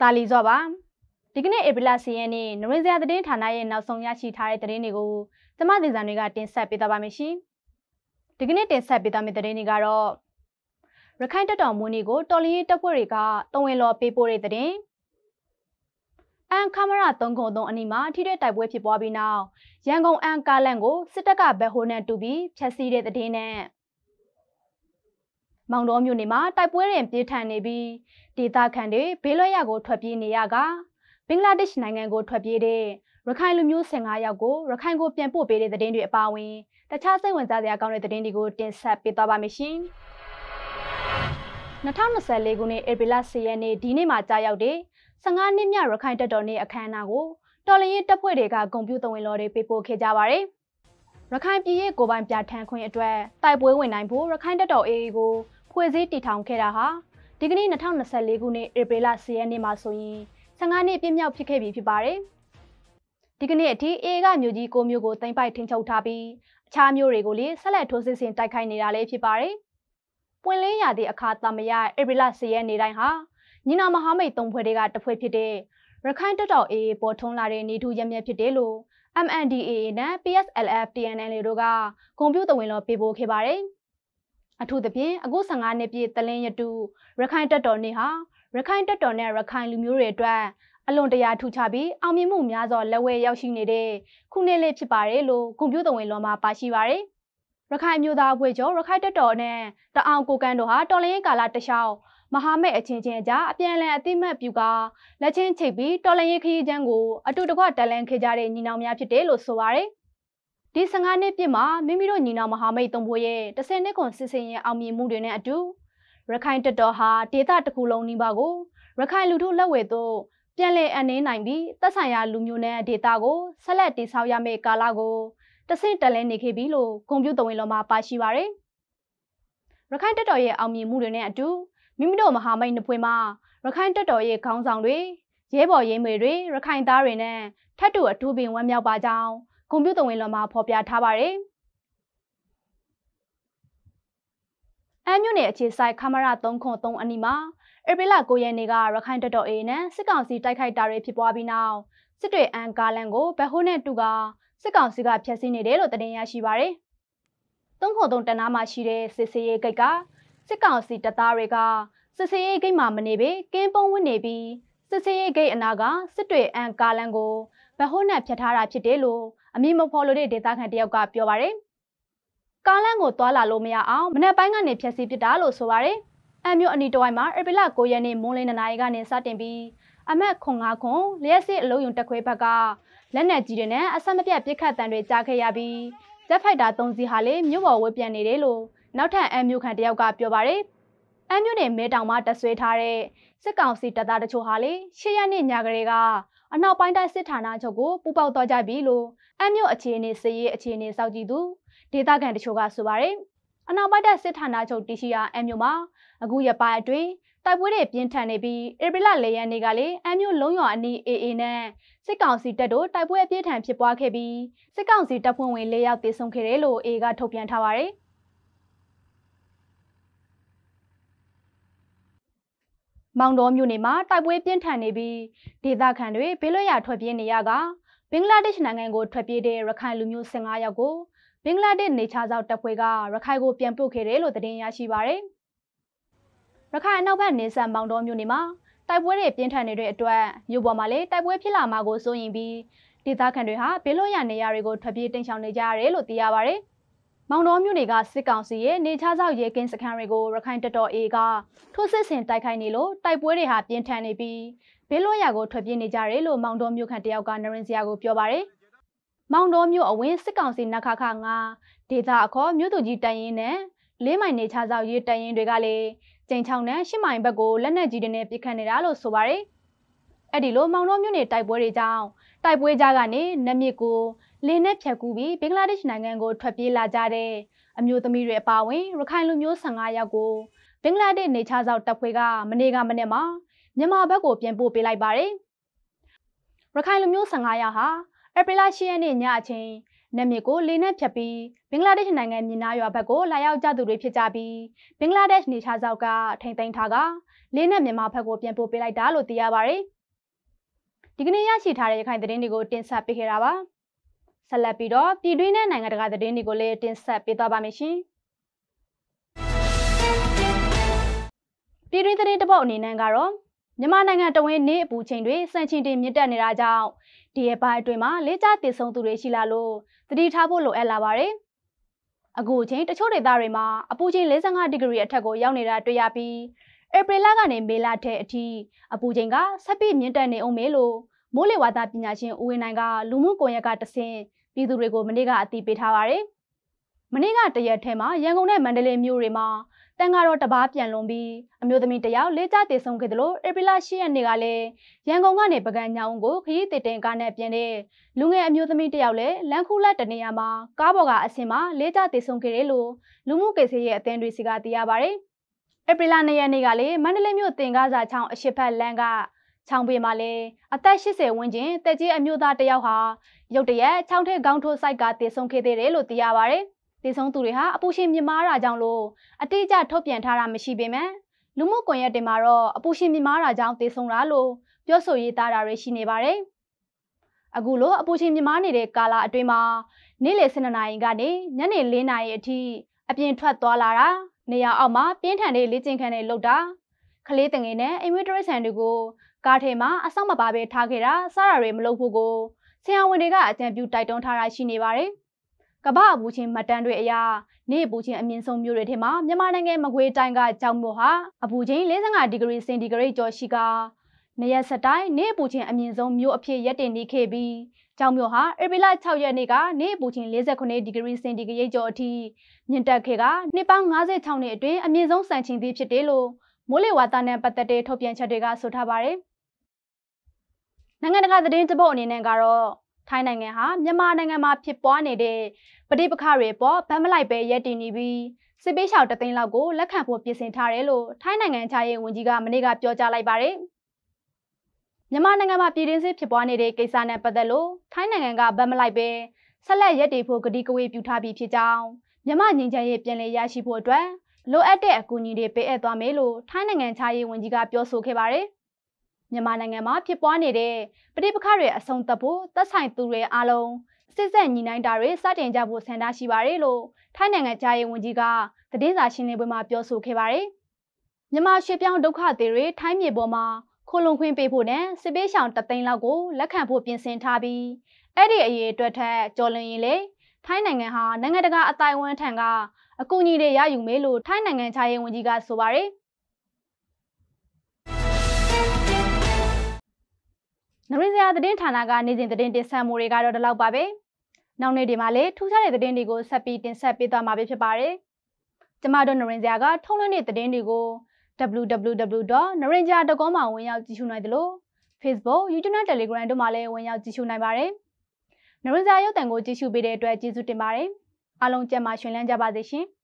တာလီစောပါဒီကနေ့ဧပြီလ10ရက်နေ့နရင်းစရာသတင်းဌာနရဲ့နောက်ဆုံးရရှိထားတဲ့သတင်းတွေကိုကျမတင်ဆက်တွေကတင်ဆက်ပေးသွားပါမယ်ရှင်ဒီကနေ့တင်ဆက်ပေးသွားမယ့်သတင်းတွေကတော့ရခိုင်တပ်တော်မွန်းတွေကိုတော်လီရေးတပ်ဖွဲ့တွေကတဝင်လော်ပေးပို့တဲ့သတင်းအန်ခမရ၃ခုံ၃အနီမှာထိတဲ့တိုက်ပွဲဖြစ်ပွားပြီးနောက်ရန်ကုန်အန်ကားလန့်ကိုစစ်တပ်ကဘက်ဟိုနဲ့တူပြီးဖျက်ဆီးတဲ့တဲ့င်းနဲ့မောင်တော်မြို့နယ်မှာတိုက်ပွဲတွင်ပြင်းထန်နေပြီးဒေသခံတွေဘေးလွတ်ရာကိုထွက်ပြေးနေရကဘင်္ဂလားဒေ့ရှ်နိုင်ငံကို ထွက်ပြေးတဲ့ရခိုင်လူမျိုး15ယောက်ကိုရခိုင်ကိုပြန်ပို့ပေးတဲ့သတင်းတွေအပါအဝင်တခြားစိတ်ဝင်စားစရာကောင်းတဲ့သတင်းတွေကိုတင်ဆက်ပေးသွားပါမယ်ရှင်။2024ခုနှစ်ဧပြီလ10ရက်နေ့ဒီနေ့မှာကြာရောက်တဲ့15နှစ်မြောက်ရခိုင်တပ်တော်နေ့အခမ်းအနားကိုတော်လရင်တပ်ဖွဲ့တွေကဂုဏ်ပြုသဝင်လော်တွေပေးပို့ခဲ့ကြပါရယ်။ရခိုင်ပြည်ရဲ့ကိုပိုင်ပြဋ္ဌာန်းခွင့်အတွက်တိုက်ပွဲဝင်နိုင်ဖို့ရခိုင်တပ်တော် AA ကိုဖွဲ့စည်းတည်ထောင်ခဲ့တာဟာဒီကနေ့2024ခုနှစ်ဧပြီလ10ရက်နေ့မှာဆိုရင်15နှစ်ပြည့်မြောက်ဖြစ်ခဲ့ပြီဖြစ်ပါတယ်။ဒီကနေ့အထိအေကမျိုးကြီးကိုမျိုးကိုတင်ပိုက်ထိန်းချုပ်ထားပြီးအခြားမျိုးတွေကိုလည်းဆက်လက်ထိုးစစ်ဆင်တိုက်ခိုက်နေတာလည်းဖြစ်ပါတယ်။ပွင့်လင်းရာသီအခါသမယဧပြီလ10ရက်နေ့တိုင်းဟာညီနောင်မဟာမိတ်သုံးဖွဲ့တွေကတဖွဲ့ဖြစ်တဲ့ရခိုင်တပ်တော် AA ပေါ်ထွန်းလာတဲ့နေထူးရမြက်ဖြစ်တယ်လို့ MNDAA နဲ့ PSLF TNL တို့ကဂုံပြူတဝင်လောပေးပို့ခဲ့ပါတယ်။အထူးသဖြင့်အခု15နှစ်ပြည့်တလင်းရတုရခိုင်တပ်တော်နေ့ဟာရခိုင်တပ်တော်နဲ့ရခိုင်လူမျိုးတွေအတွက်အလွန်တရာထူခြားပြီးအောင်မြင်မှုများစွာလက်ဝဲရောက်ရှိနေတဲ့ခုနှစ်လေးဖြစ်ပါတယ်လို့ကွန်ပျူတာဝင်လောမှာပါရှိပါတယ်။ရခိုင်မျိုးသားအဖွဲ့ချုပ်ရခိုင်တပ်တော်နဲ့တအောင်ကိုကန်းတို့ဟာတော်လင်းကာလတခြားမဟာမိတ်အချင်းချင်းကြားအပြန်အလှန်အသိမှတ်ပြုကလက်ချင်းချိတ်ပြီးတော်လရင်ခရီးကျန်းကိုအတူတကွတလန်ခဲ့ကြတဲ့ညီနောင်များဖြစ်တယ်လို့ဆိုပါရယ်။ဒီ15နှစ်ပြည့်မှာမိမိတို့ညီနောင်မဟာမိတ်သုံးဖို့ရဲ့10နှစ်ခွန်စစ်စင်ရဲ့အောင်မြင်မှုတွေနဲ့အတူရခိုင်တပ်တော်ဟာဒေသတစ်ခုလုံးနီးပါးကိုရခိုင်လူထုလက်ဝဲသို့ပြန်လည်အနှင်းနိုင်ပြီးသက်ဆိုင်ရာလူမျိုးနဲ့ဒေသကိုဆက်လက်တည်ဆောက်ရမယ့်ကာလကိုတဆင့်တက်လဲနေခဲ့ပြီလို့ဂုံပြုတော်ဝင်လောမှာပါရှိပါတယ်။ရခိုင်တပ်တော်ရဲ့အောင်မြင်မှုတွေနဲ့အတူမိမိတို့မဟာမိတ်နှစ်ဖွဲ့မှာရခိုင်တပ်တော်ရဲ့ခေါင်းဆောင်တွေရဲဘော်ရဲမေတွေရခိုင်သားတွေနဲ့ထပ်တူအထူးပင်ဝမ်းမြောက်ပါကြောင်းကွန်ပျူတာဝင်လွန်မှာဖော်ပြထားပါတယ်။အမ်းမြို့နယ်အခြေစိုက်ခမရ303အနီမှာဧပြီလ9ရက်နေ့ကရခိုင်တပ်တော်အေနဲ့စစ်ကောင်စီတိုက်ခိုက်တာတွေဖြစ်ပွားပြီးနောက်စစ်တွေအန်ကာလန်ကိုဗဟိုးနဲ့တူကစစ်ကောင်စီကဖျက်ဆီးနေတယ်လို့တင်ရရှိပါရယ်။တုံးခုံတုံတနားမှာရှိတဲ့စစ်စေးရေးဂိတ်ကစစ်ကောင်စီတပ်သားတွေကစစ်စေးရေးဂိတ်မှာမနေပဲကင်းပုံးဝင်နေပြီးစစ်စေးရေးဂိတ်အနာကစစ်တွေအန်ကာလန်ကိုဗဟိုးနဲ့ဖျက်ထားတာဖြစ်တယ်လို့အမည်မဖော်လိုတဲ့ဒေသခံတယောက်ကပြောပါတယ်။ကားလမ်းကိုသွာလာလို့မရအောင်မနက်ပိုင်းကနေဖြတ်စီပစ်တာလို့ဆိုပါတယ်။အမျိုးအနီတဝိုင်းမှာဧပြီလ9ရက်နေ့မွန်းလင်းနာရီကနေစတင်ပြီးအမတ်ခွန်9ခွန်လျက်စစ်အလုံးယုံတက်ခွဲဘက်ကလက်နက်ကြီးတွေနဲ့အဆက်မပြတ်ပစ်ခတ်တံတွေကြားခဲ့ရပြီးဂျက်ဖိုက်တာ3စီးဟာလေမြို့ပေါ်ဝေပြန်နေတယ်လို့နောက်ထပ်အမျိုးခံတယောက်ကပြောပါတယ်။အမျိုးနဲ့မဲတောင်မှာတက်ဆွဲထားတဲ့စစ်ကောင်စီတပ်သားတချို့ဟာလေရှေ့ရက်နေ့ညကလေးကအနောက်ပိုင်းတိုင်းစစ်ဌာနချုပ်ကိုပူးပေါက်သွားကြပြီလို့အမ်းမြို့အခြေအနေစစ်ရေးအခြေအနေစောင့်ကြည့်သူဒေသခံတချို့ကဆိုပါတယ်။အနောက်ပိုင်းတိုင်းစစ်ဌာနချုပ်တရှိရာအမ်းမြို့မှာအခုရပိုင်းအတွင်းတိုက်ပွဲတွေပြင်းထန်နေပြီးဧပြီလ၄ရက်နေ့ကလည်းအမ်းမြို့လုံးရွာအနီး AA နဲ့စစ်ကောင်စီတပ်တို့တိုက်ပွဲအပြင်းထန်ဖြစ်ပွားခဲ့ပြီးစစ်ကောင်စီတပ်ဖွဲ့ဝင်၄ယောက်သေဆုံးခဲ့တယ်လို့ AA ကထုတ်ပြန်ထားပါတယ်။မောင်တော်မြို့နယ်မှာတိုက်ပွဲပြင်းထန်နေပြီးဒေသခံတွေဘေးလွတ်ရာထွက်ပြေးနေရကဘင်္ဂလားဒေ့ရှ်နိုင်ငံကိုထွက်ပြေးတဲ့ရခိုင်လူမျိုး15ယောက်ကိုဘင်္ဂလားဒေ့ရှ်နေခြားသောတပ်ဖွဲ့ကရခိုင်ကိုပြန်ပို့ခဲ့တယ်လို့သတင်းရရှိပါရယ်။ရခိုင်အနောက်ဘက်နေဆန်မောင်တော်မြို့နယ်မှာတိုက်ပွဲတွေ ပြင်းထန်နေတဲ့အတွက်မြို့ပေါ်မှာလည်းတိုက်ပွဲဖြစ်လာမှာကိုစိုးရင်ပြီးဒေသခံတွေဟာဘေးလွတ်ရာနေရာတွေကိုထွက်ပြေးတိမ်းရှောင်နေကြရတယ်လို့သိရပါရယ်။မောင်တော်မြို့နယ်ကစစ်ကောင်စီရဲ့နေခြားသောရဲကင်းစခန်းတွေကိုရခိုင်တပ်တော် A ကထိုးစစ်ဆင်တိုက်ခိုက်နေလို့တိုက်ပွဲတွေဟာပြင်းထန်နေပြီးဘေးလွတ်ရာကိုထွက်ပြေးနေကြတယ်လို့မောင်တော်မြို့ခံတယောက်ကနရင်စရာကိုပြောပါရယ်မောင်တော်မြို့အဝင်းစစ်ကောင်စီနခခ9ဒေသအခေါ်မြို့သူကြီးတိုင်ရင်နဲ့လေးမိုင်နေခြားသောရဲတိုင်ရင်တွေကလည်းကျိန်ချောင်းနဲ့ရှစ်မိုင်ဘက်ကိုလက်နက်ကြီးတွေနဲ့ပစ်ခတ်နေတာလို့ဆိုပါရယ်အဲ့ဒီလိုမောင်တော်မြို့နယ်တိုက်ပွဲတွေကြောင့်တိုက်ပွဲကြကနေနမြစ်ကိုလင်းနဲ့ဖြတ်ကူးပြီးဘင်္ဂလားဒေ့ရှ်နိုင်ငံကိုထွက်ပြေးလာကြတဲ့အမျိုးသမီးတွေအပါအဝင်ရခိုင်လူမျိုး15ယောက်ကိုဘင်္ဂလားဒေ့ရှ်နေခြားစောက်တပ်ဖွဲ့ကမနေ့ကမနေ့မှာမြန်မာဘက်ကိုပြန်ပို့ပေးလိုက်ပါတယ်။ရခိုင်လူမျိုး15ယောက်ဟာဧပြီလ10ရက်နေ့ညအချိန်နမည်ကိုလေနဲ့ဖြတ်ပြီးဘင်္ဂလားဒေ့ရှ်နိုင်ငံမြင်းနာရွာဘက်ကိုလာရောက်ကြသူတွေဖြစ်ကြပြီးဘင်္ဂလားဒေ့ရှ်နေခြားစောက်ကထိမ့်သိမ်းထားကလေနဲ့မြန်မာဘက်ကိုပြန်ပို့ပေးလိုက်တာလို့သိရပါတယ်။ဒီကနေ့ရရှိထားတဲ့ရခိုင်သတင်းတွေကိုတင်ဆက်ပေးခဲ့တာပါ။ဆက်လက်ပြီးတော့ပြည်တွင်းနဲ့နိုင်ငံတကာသတင်းတွေကိုလည်းတင်ဆက်ပေးသွားပါမယ်ရှင်။ပြည်တွင်းသတင်းတစ်ပုဒ်အနေနဲ့ကတော့မြန်မာနိုင်ငံတဝင်းနေအပူချိန်တွေစံချိန်တင်မြင့်တက်နေတာကြောင့်ဒီရပိုင်းအတွင်းမှာလေးကျတည်ဆုံသူတွေရှိလာလို့သတိထားဖို့လိုအပ်လာပါတယ်။အခုချိန်တချို့ဒေသတွေမှာအပူချိန်55ဒီဂရီအထက်ကိုရောက်နေတာတွေ့ရပြီးဧပြီလကနေမေလထဲအထိအပူချိန်ကဆက်ပြီးမြင့်တက်နေအောင်မေလို့မိုးလေဝသပညာရှင်ဦးဝင်းနိုင်ကလူမှုကွန်ရက်ကတဆင့်ပြည်သူတွေကိုမနေ့ကအသိပေးထားပါဗျ။မနေ့ကတရက်ထဲမှာရန်ကုန်နဲ့မန္တလေးမြို့တွေမှာတန်ဃာတော်တပားပြန်လွန်ပြီးအမျိုးသမီးတယောက်လေးကြတေဆုံးခဲ့တယ်လို့ဧပြီလ10ရက်နေ့ကလည်းရန်ကုန်ကနေပုဂံညောင်ကိုခရီးသည်တင်ကားနဲ့ပြန်တဲ့လူငယ်အမျိုးသမီးတယောက်လည်းလမ်းခူးလက်တနေရာမှာကားပေါ်ကအဆင်မှာလေးကြတေဆုံးခဲ့တယ်လို့လူမှုကိစ္စရဲ့အသင်းတွေစီကသိရပါဗျ။ဧပြီလ2ရက်နေ့ကလည်းမန္တလေးမြို့တင်ကားစာချောင်းအရှိတ်ဖက်လမ်းကချောင်းပေမှာလည်းအသက်80ဝန်းကျင်တက်ကြီးအမျိုးသားတစ်ယောက်ဟာရုတ်တရက်ချောင်းထဲခေါင်းထိုးဆိုင်ကတည်ဆုံခဲ့သေးတယ်လို့သိရပါဗျ။တည်ဆုံသူတွေဟာအပူရှင်မြမားတာကြောင့်လို့အတိအကျထုတ်ပြန်ထားတာမရှိပေမဲ့လူမှုကွန်ရက်တွေမှာတော့အပူရှင်မြမားတာကြောင့်တည်ဆုံတာလို့ပြောဆိုရေးသားတာတွေရှိနေပါတယ်။အခုလိုအပူရှင်မြမားနေတဲ့ကာလအတွင်းမှာနေ့လယ်12နာရီကနေညနေ4နာရီအထိအပြင်ထွက်သွားလာတာနေရာအောက်မှာပြင်းထန်တဲ့လေ့ကျင့်ခန်းတွေလုပ်တာကလေးတငယ်နဲ့အင်ဝေးတရိတ်ဆန်တွေကိုကားထဲမှာအဆောက်မပါဘဲထားခဲ့တာစတာတွေမလုပ်ဖို့ကိုဆရာဝန်တွေကအကြံပြုတိုက်တွန်းထားတာရှိနေပါတယ်။ကမ္ဘာအပူချင်းမတန်တွေအရာနေအပူချင်းအမြင့်ဆုံးမြို့တွေထဲမှာမြန်မာနိုင်ငံမကွေးတိုင်းကကြောင်မြို့ဟာအပူချင်း55ဒီဂရီစင်တီဂရိတ်ကျော်ရှိကာနေရက်စတိုင်းနေအပူချင်းအမြင့်ဆုံးမြို့အဖြစ်ရပ်တည်နေခဲ့ပြီးကြောင်မြို့ဟာဧပြီလ6ရက်နေ့ကနေအပူချင်း58ဒီဂရီစင်တီဂရိတ်ကျော်အထိမြင့်တက်ခဲ့ကနှစ်ပေါင်း56နှစ်အတွင်းအမြင့်ဆုံးစံချိန်သီးဖြစ်တယ်လို့မိုးလေဝါသနဲ့ပတ်သက်တဲ့ထုတ်ပြန်ချက်တွေကဆိုထားပါတယ်။နိုင်ငံတကာသတင်းတပုတ်အနေနဲ့ကတော့ထိုင်းနိုင်ငံဟာမြန်မာနိုင်ငံမှာဖြစ်ပွားနေတဲ့ပဋိပက္ခတွေပေါ်ဗမ်းမလိုက်ပဲရပ်တည်နေပြီးစစ်ပေးရှောက်တသိန်းလောက်ကိုလက်ခံဖို့ပြင်ဆင်ထားတယ်လို့ထိုင်းနိုင်ငံခြားရေးဝန်ကြီးကမနေ့ကပြောကြားလိုက်ပါတယ်။မြန်မာနိုင်ငံမှာပြည်တွင်းစစ်ဖြစ်ပွားနေတဲ့ကိစ္စနဲ့ပတ်သက်လို့ထိုင်းနိုင်ငံကဗမ်းမလိုက်ပဲဆက်လက်ရပ်တည်ဖို့ကတိကဝေပြုထားပြီးဖြစ်ကြောင်းမြန်မာငြိမ်းချမ်းရေးပြန်လည်ရရှိဖို့အတွက်လိုအပ်တဲ့အကူအညီတွေပေးအပ်သွားမယ်လို့ထိုင်းနိုင်ငံခြားရေးဝန်ကြီးကပြောဆိုခဲ့ပါတယ်။မြန်မာနိုင်ငံမှာဖြစ်ပွားနေတဲ့ပဋိပက္ခတွေအဆုံးသတ်ဖို့သက်ဆိုင်သူတွေအားလုံးစစ်ဆက်ညီနိုင်တာတွေစတင်ကြဖို့ဆန္ဒရှိပါတယ်လို့ထိုင်းနိုင်ငံခြားရေးဝန်ကြီးကသတင်းစာရှင်းလင်းပွဲမှာပြောဆိုခဲ့ပါတယ်။မြန်မာရွှေပြောင်းဒုက္ခသည်တွေထိုင်းမြေပေါ်မှာခိုလုံခွင့်ပေးဖို့နဲ့စစ်ပေးရှောင်တသိန်းလောက်ကိုလက်ခံဖို့ပြင်ဆင်ထားပြီးအဲ့ဒီအရေးအတွက်ထက်ကြော်လွန်ရင်လည်းထိုင်းနိုင်ငံဟာနိုင်ငံတကာအတိုင်းအဝန်ထံကအကူအညီတွေရယူမယ်လို့ထိုင်းနိုင်ငံခြားရေးဝန်ကြီးကဆိုပါတယ်။နရင်းစရာသတင်းဌာနကနေစဉ်သတင်းတင်ဆက်မှုတွေကတော့ဒီလောက်ပါပဲ။နောက်နေ့ဒီမှာလည်းထူးခြားတဲ့သတင်းတွေကိုဆက်ပြီးတင်ဆက်ပေးသွားမှာဖြစ်ပါတယ်။ကျမတို့နရင်းစရာက ထုတ်လွှင့်တဲ့သတင်းတွေကို www.narinja.com မှာဝင်ရောက်ကြည့်ရှုနိုင်တယ်လို့ Facebook, YouTube နဲ့ Telegram တို့မှာလည်းဝင်ရောက်ကြည့်ရှုနိုင်ပါတယ်။နရဇာရုပ်တံကိုကြည့်ရှုပေးတဲ့အတွက်ကျေးဇူးတင်ပါတယ်။အားလုံးကျန်းမာရှင်လန်းကြပါစေရှင်။